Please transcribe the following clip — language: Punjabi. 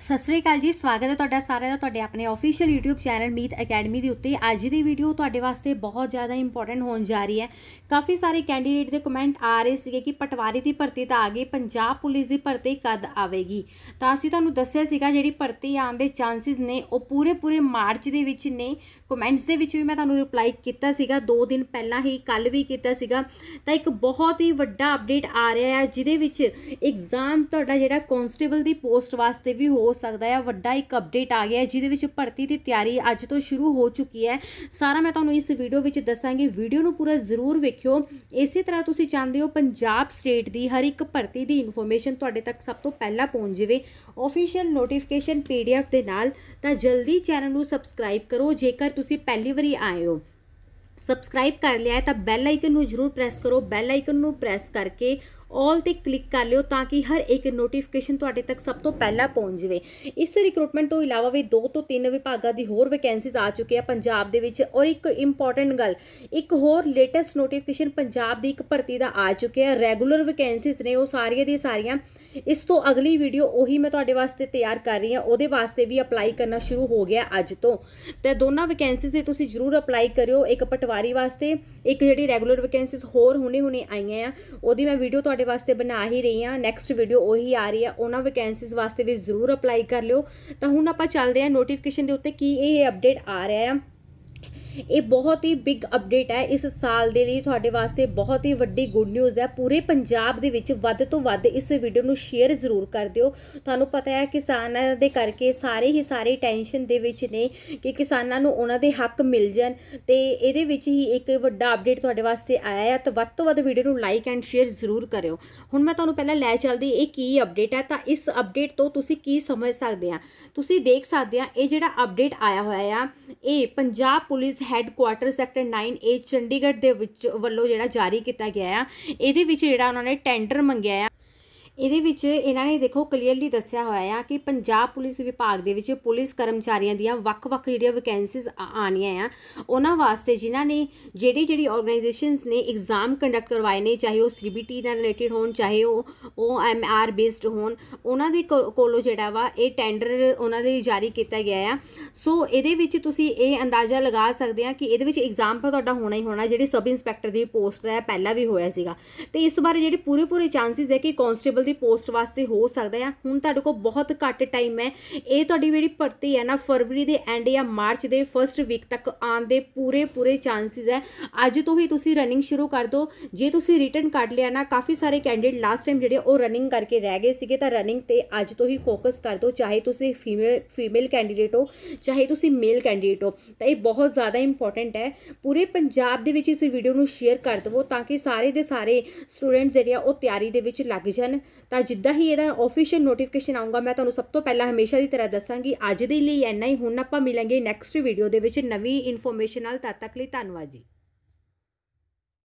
ਸਤਿ ਸ੍ਰੀ ਅਕਾਲ ਜੀ ਸਵਾਗਤ ਹੈ ਤੁਹਾਡਾ ਸਾਰਿਆਂ ਦਾ ਤੁਹਾਡੇ ਆਪਣੇ official YouTube channel Meet Academy ਦੇ ਉੱਤੇ ਅੱਜ ਦੀ ਵੀਡੀਓ ਤੁਹਾਡੇ ਵਾਸਤੇ ਬਹੁਤ ਜ਼ਿਆਦਾ ਇੰਪੋਰਟੈਂਟ ਹੋਣ ਜਾ ਰਹੀ ਹੈ ਕਾਫੀ ਸਾਰੇ ਕੈਂਡੀਡੇਟ ਦੇ ਕਮੈਂਟ ਆ ਰਹੇ ਸੀਗੇ ਕਿ ਪਟਵਾਰੀ ਦੀ ਭਰਤੀ ਤਾਂ ਆ ਗਈ ਪੰਜਾਬ ਪੁਲਿਸ ਦੀ ਭਰਤੀ ਕਦ ਆਵੇਗੀ ਤਾਂ ਅਸੀਂ ਤੁਹਾਨੂੰ ਦੱਸਿਆ ਸੀਗਾ ਜਿਹੜੀ ਭਰਤੀ ਆਉਣ ਦੇ ਚਾਂਸਸ ਨੇ ਉਹ ਪੂਰੇ ਪੂਰੇ ਮਾਰਚ ਦੇ ਵਿੱਚ ਨੇ ਕਮੈਂਟਸ ਦੇ ਵਿੱਚ ਵੀ ਮੈਂ ਤੁਹਾਨੂੰ ਰਿਪਲਾਈ ਕੀਤਾ ਸੀਗਾ 2 ਦਿਨ ਪਹਿਲਾਂ ਹੀ ਕੱਲ ਵੀ ਕੀਤਾ ਸੀਗਾ ਤਾਂ ਇੱਕ ਬਹੁਤ ਹੀ ਵੱਡਾ ਅਪਡੇਟ ਆ ਰਿਹਾ ਹੈ ਜਿਹਦੇ ਵਿੱਚ ਐਗਜ਼ਾਮ ਤੁਹਾਡਾ ਜਿਹੜਾ ਕਨਸਟੇਬਲ ਦੀ ਪੋਸਟ ਵਾਸਤੇ ਵੀ ਹੋ ਸਕਦਾ ਹੈ ਵੱਡਾ ਇੱਕ ਅਪਡੇਟ ਆ ਗਿਆ ਜਿਹਦੇ ਵਿੱਚ ਭਰਤੀ ਦੀ ਤਿਆਰੀ ਅੱਜ ਤੋਂ ਸ਼ੁਰੂ ਹੋ ਚੁੱਕੀ ਹੈ ਸਾਰਾ ਮੈਂ ਤੁਹਾਨੂੰ ਇਸ ਵੀਡੀਓ ਵਿੱਚ ਦੱਸਾਂਗੀ ਵੀਡੀਓ ਨੂੰ ਪੂਰਾ ਜ਼ਰੂਰ ਵੇਖਿਓ ਇਸੇ ਤਰ੍ਹਾਂ ਤੁਸੀਂ ਚਾਹੁੰਦੇ ਹੋ ਪੰਜਾਬ ਸਟੇਟ ਦੀ ਹਰ ਇੱਕ ਭਰਤੀ ਦੀ ਇਨਫੋਰਮੇਸ਼ਨ ਤੁਹਾਡੇ ਤੱਕ ਸਭ ਤੋਂ ਪਹਿਲਾਂ ਪਹੁੰਚ ਜਾਵੇ ਆਫੀਸ਼ੀਅਲ ਨੋਟੀਫਿਕੇਸ਼ਨ ਪੀਡੀਐਫ ਦੇ ਨਾਲ ਤਾਂ ਜਲਦੀ ਚੈਨਲ ਨੂੰ ਸਬਸਕ੍ਰਾਈਬ ਕਰੋ ਜੇਕਰ ਤੁਸੀਂ ਪਹਿਲੀ ਵਾਰੀ ਆਏ ਹੋ ਸਬਸਕ੍ਰਾਈਬ ਕਰ ਲਿਆ ਹੈ ਤਾਂ ਬੈਲ ਆਈਕਨ ਨੂੰ ਜ਼ਰੂਰ ਪ੍ਰੈਸ ਕਰੋ ਬੈਲ ਆਈਕਨ ਨੂੰ ਪ੍ਰੈਸ ਕਰਕੇ ਆਲ ਤੇ ਕਲਿੱਕ ਕਰ ਲਿਓ ਤਾਂ ਕਿ ਹਰ ਇੱਕ ਨੋਟੀਫਿਕੇਸ਼ਨ ਤੁਹਾਡੇ ਤੱਕ ਸਭ ਤੋਂ ਪਹਿਲਾਂ ਪਹੁੰਚ ਜਵੇ ਇਸ ਰਿਕਰੂਟਮੈਂਟ ਤੋਂ ਇਲਾਵਾ ਵੀ ਦੋ ਤੋਂ ਤਿੰਨ ਵਿਭਾਗਾਂ ਦੀ ਹੋਰ ਵੈਕੈਂਸੀਜ਼ ਆ ਚੁੱਕੀ ਆ ਪੰਜਾਬ ਦੇ ਵਿੱਚ ਔਰ ਇੱਕ ਇੰਪੋਰਟੈਂਟ ਗੱਲ ਇੱਕ ਹੋਰ ਲੇਟੈਸਟ ਨੋਟੀਫਿਕੇਸ਼ਨ ਪੰਜਾਬ ਦੀ ਇੱਕ ਭਰਤੀ ਦਾ ਆ ਚੁੱਕਿਆ ਹੈ ਰੈਗੂਲਰ ਵੈਕੈਂਸੀਜ਼ ਨੇ ਉਹ ਸਾਰੀਆਂ ਦੀ ਸਾਰੀਆਂ ਇਸ ਤੋਂ ਅਗਲੀ ਵੀਡੀਓ ਉਹੀ ਮੈਂ ਤੁਹਾਡੇ ਵਾਸਤੇ ਤਿਆਰ ਕਰ ਰਹੀ ਹਾਂ ਉਹਦੇ ਵਾਸਤੇ ਵੀ ਅਪਲਾਈ ਕਰਨਾ ਸ਼ੁਰੂ ਹੋ ਗਿਆ ਅੱਜ ਤੋਂ ਤੇ ਦੋਨਾਂ ਵੈਕੈਂਸੀਜ਼ ਤੇ ਤੁਸੀਂ ਜਰੂਰ ਅਪਲਾਈ ਕਰਿਓ ਇੱਕ ਪਟਵਾਰੀ ਵਾਸਤੇ ਇੱਕ ਜਿਹੜੀ ਰੈਗੂਲਰ ਵੈਕੈਂਸੀਜ਼ ਹੋਰ ਹੁਣੇ-ਹੁਣੇ ਆਈਆਂ ਆ ਉਹਦੀ ਮੈਂ ਵੀਡੀਓ ਤੁਹਾਡੇ ਤੁਹਾਡੇ ਵਾਸਤੇ ਬਣਾ ਹੀ ਰਹੀ ਆ ਨੈਕਸਟ ਵੀਡੀਓ ਉਹੀ ਆ ਰਹੀ ਆ ਉਹਨਾਂ ਵੈਕੈਂਸੀਜ਼ ਵਾਸਤੇ ਵੀ ਜ਼ਰੂਰ ਅਪਲਾਈ ਕਰ ਲਿਓ ਤਾਂ ਹੁਣ ਆਪਾਂ ਚੱਲਦੇ ਆ ਨੋਟੀਫਿਕੇਸ਼ਨ ਦੇ ਉੱਤੇ ਕੀ ਇਹ ਅਪਡੇਟ ਆ ਰਿਹਾ ਆ ਇਹ ਬਹੁਤ ਹੀ ਬਿਗ ਅਪਡੇਟ ਹੈ ਇਸ ਸਾਲ ਦੇ ਲਈ ਤੁਹਾਡੇ ਵਾਸਤੇ ਬਹੁਤ ਹੀ ਵੱਡੀ ਗੁੱਡ ਨਿਊਜ਼ ਹੈ ਪੂਰੇ ਪੰਜਾਬ ਦੇ ਵਿੱਚ ਵੱਧ ਤੋਂ ਵੱਧ ਇਸ ਵੀਡੀਓ ਨੂੰ ਸ਼ੇਅਰ ਜ਼ਰੂਰ ਕਰ ਦਿਓ ਤੁਹਾਨੂੰ ਪਤਾ ਹੈ ਕਿਸਾਨਾਂ ਦੇ ਕਰਕੇ ਸਾਰੇ ਹੀ ਸਾਰੇ ਟੈਨਸ਼ਨ ਦੇ ਵਿੱਚ ਨੇ ਕਿ ਕਿਸਾਨਾਂ ਨੂੰ ਉਹਨਾਂ ਦੇ ਹੱਕ ਮਿਲ ਜਾਣ ਤੇ ਇਹਦੇ ਵਿੱਚ ਹੀ ਇੱਕ ਵੱਡਾ ਅਪਡੇਟ ਤੁਹਾਡੇ ਵਾਸਤੇ ਆਇਆ ਹੈ ਤਾਂ ਵੱਧ ਤੋਂ ਵੱਧ ਵੀਡੀਓ ਨੂੰ ਲਾਈਕ ਐਂਡ ਸ਼ੇਅਰ ਜ਼ਰੂਰ ਕਰਿਓ ਹੁਣ ਮੈਂ ਤੁਹਾਨੂੰ ਪਹਿਲਾਂ ਲੈ ਚੱਲਦੀ ਇਹ ਕੀ ਅਪਡੇਟ ਹੈ ਤਾਂ ਇਸ ਅਪਡੇਟ ਤੋਂ ਤੁਸੀਂ ਕੀ ਸਮਝ ਸਕਦੇ ਆ ਤੁਸੀਂ ਦੇਖ ਸਕਦੇ ਆ ਇਹ ਜਿਹੜਾ ਅਪਡੇਟ ਆਇਆ ਹੋਇਆ ਆ ਇਹ Punjab police police headquarter sector ਏ ਚੰਡੀਗੜ੍ਹ ਦੇ ਵਿੱਚ ਵੱਲੋਂ ਜਿਹੜਾ ਜਾਰੀ ਕੀਤਾ ਗਿਆ ਆ ਇਹਦੇ ਵਿੱਚ ਜਿਹੜਾ ਉਹਨਾਂ ਨੇ ਟੈਂਡਰ ਮੰਗਿਆ ਆ ਇਹਦੇ ਵਿੱਚ ਇਹਨਾਂ ਨੇ ਦੇਖੋ ਕਲੀਅਰਲੀ ਦੱਸਿਆ ਹੋਇਆ ਆ ਕਿ ਪੰਜਾਬ ਪੁਲਿਸ ਵਿਭਾਗ ਦੇ ਵਿੱਚ ਪੁਲਿਸ ਕਰਮਚਾਰੀਆਂ ਦੀਆਂ ਵੱਖ-ਵੱਖ ਜਿਹੜੀਆਂ ਵੈਕੈਂਸੀਜ਼ ਆਣੀਆਂ ਆ ਉਹਨਾਂ ਵਾਸਤੇ ਜਿਨ੍ਹਾਂ ਨੇ ਜਿਹੜੀ ਜਿਹੜੀ ਆਰਗੇਨਾਈਜੇਸ਼ਨਸ ਨੇ ਐਗਜ਼ਾਮ ਕੰਡਕਟ ਕਰਵਾਏ ਨੇ ਚਾਹੇ ਉਹ ਸੀਬੀਟੀ ਨਾਲ ਰਿਲੇਟਡ ਹੋਣ ਚਾਹੇ ਉਹ ਓਐਮਆਰ ਬੇਸਡ ਹੋਣ ਉਹਨਾਂ ਦੇ ਕੋਲੋਂ ਜਿਹੜਾ ਵਾ ਇਹ ਟੈਂਡਰ ਉਹਨਾਂ ਦੇ ਜਾਰੀ ਕੀਤਾ ਗਿਆ ਆ ਸੋ ਇਹਦੇ ਵਿੱਚ ਤੁਸੀਂ ਇਹ ਅੰਦਾਜ਼ਾ ਲਗਾ ਸਕਦੇ ਆ ਕਿ ਇਹਦੇ ਵਿੱਚ ਐਗਜ਼ਾਮ ਤਾਂ ਤੁਹਾਡਾ ਹੋਣਾ ਹੀ ਹੋਣਾ ਜਿਹੜੀ ਸਬ ਇੰਸਪੈਕਟਰ ਦੀ ਪੋਸਟ ਹੈ ਪਹਿਲਾਂ ਵੀ ਹੋਇਆ ਸੀਗਾ ਤੇ ਇਸ ਬਾਰੇ ਜਿਹੜੇ ਪੂਰੇ ਪੂਰੇ ਚਾਂਸਸ ਹੈ ਕਿ ਕਨਸਟੇਬਲ ਕਾਂਸਟੇਬਲ ਦੀ ਪੋਸਟ ਵਾਸਤੇ ਹੋ ਸਕਦਾ ਹੈ ਹੁਣ ਤੁਹਾਡੇ ਕੋਲ ਬਹੁਤ ਘੱਟ ਟਾਈਮ ਹੈ ਇਹ ਤੁਹਾਡੀ ਜਿਹੜੀ ਭਰਤੀ ਹੈ ਨਾ ਫਰਵਰੀ ਦੇ ਐਂਡ ਜਾਂ ਮਾਰਚ ਦੇ ਫਰਸਟ ਵੀਕ ਤੱਕ ਆਉਣ ਦੇ ਪੂਰੇ ਪੂਰੇ ਚਾਂਸਸ ਹੈ ਅੱਜ ਤੋਂ ਹੀ ਤੁਸੀਂ ਰਨਿੰਗ ਸ਼ੁਰੂ ਕਰ ਦਿਓ ਜੇ ਤੁਸੀਂ ਰਿਟਰਨ ਕੱਢ ਲਿਆ ਨਾ ਕਾਫੀ ਸਾਰੇ ਕੈਂਡੀਡੇਟ ਲਾਸਟ ਟਾਈਮ ਜਿਹੜੇ ਉਹ ਰਨਿੰਗ ਕਰਕੇ ਰਹਿ ਗਏ ਸੀਗੇ ਤਾਂ ਰਨਿੰਗ ਤੇ ਅੱਜ ਤੋਂ ਹੀ ਫੋਕਸ ਕਰ ਦਿਓ ਚਾਹੇ ਤੁਸੀਂ ਫੀਮੇਲ ਫੀਮੇਲ ਕੈਂਡੀਡੇਟ ਹੋ ਚਾਹੇ ਤੁਸੀਂ ਮੇਲ ਕੈਂਡੀਡੇਟ ਹੋ ਤਾਂ ਇਹ ਬਹੁਤ ਜ਼ਿਆਦਾ ਇੰਪੋਰਟੈਂਟ ਹੈ ਪੂਰੇ ਪੰਜਾਬ ਦੇ ਵਿੱਚ ਇਸ ਵੀਡੀਓ ਨੂੰ ਸ਼ੇਅਰ ਕਰ ਦਿਵੋ ਤਾਂ ਕਿ ਸਾਰੇ ਦੇ ਸਾਰੇ ਸਟੂਡੈਂਟ ਜਿਹੜੇ ਆ ਉਹ ਤਿਆਰੀ ਦੇ ਵਿੱਚ ਲੱਗ ਜਾਣ ਤਾਂ ਜਿੱਦਾਂ ਹੀ ਇਹਦਾ ਆਫੀਸ਼ੀਅਲ ਨੋਟੀਫਿਕੇਸ਼ਨ ਆਊਗਾ ਮੈਂ ਤੁਹਾਨੂੰ ਸਭ ਤੋਂ ਪਹਿਲਾਂ ਹਮੇਸ਼ਾ ਦੀ ਤਰ੍ਹਾਂ ਦੱਸਾਂਗੀ ਅੱਜ ਦੇ ਲਈ ਇੰਨਾ ਹੀ ਹੁਣ ਆਪਾਂ ਮਿਲਾਂਗੇ ਨੈਕਸਟ ਵੀਡੀਓ ਦੇ ਵਿੱਚ ਨਵੀਂ ਇਨਫੋਰਮੇਸ਼ਨ ਨਾਲ ਤਦ ਤੱਕ ਲਈ ਧੰਨਵਾਦ ਜੀ